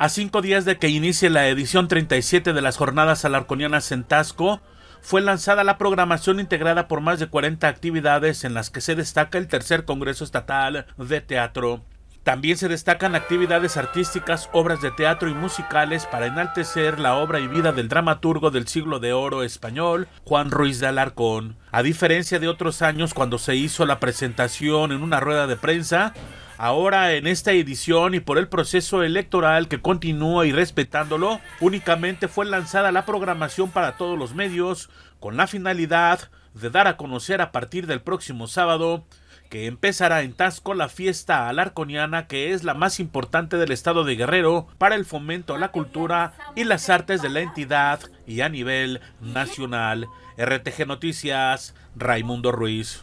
A cinco días de que inicie la edición 37 de las jornadas alarconianas en Tasco, fue lanzada la programación integrada por más de 40 actividades en las que se destaca el tercer Congreso Estatal de Teatro. También se destacan actividades artísticas, obras de teatro y musicales para enaltecer la obra y vida del dramaturgo del siglo de oro español, Juan Ruiz de Alarcón. A diferencia de otros años cuando se hizo la presentación en una rueda de prensa, Ahora en esta edición y por el proceso electoral que continúa y respetándolo, únicamente fue lanzada la programación para todos los medios con la finalidad de dar a conocer a partir del próximo sábado que empezará en Tasco la fiesta alarconiana que es la más importante del estado de Guerrero para el fomento a la cultura y las artes de la entidad y a nivel nacional. RTG Noticias, Raimundo Ruiz.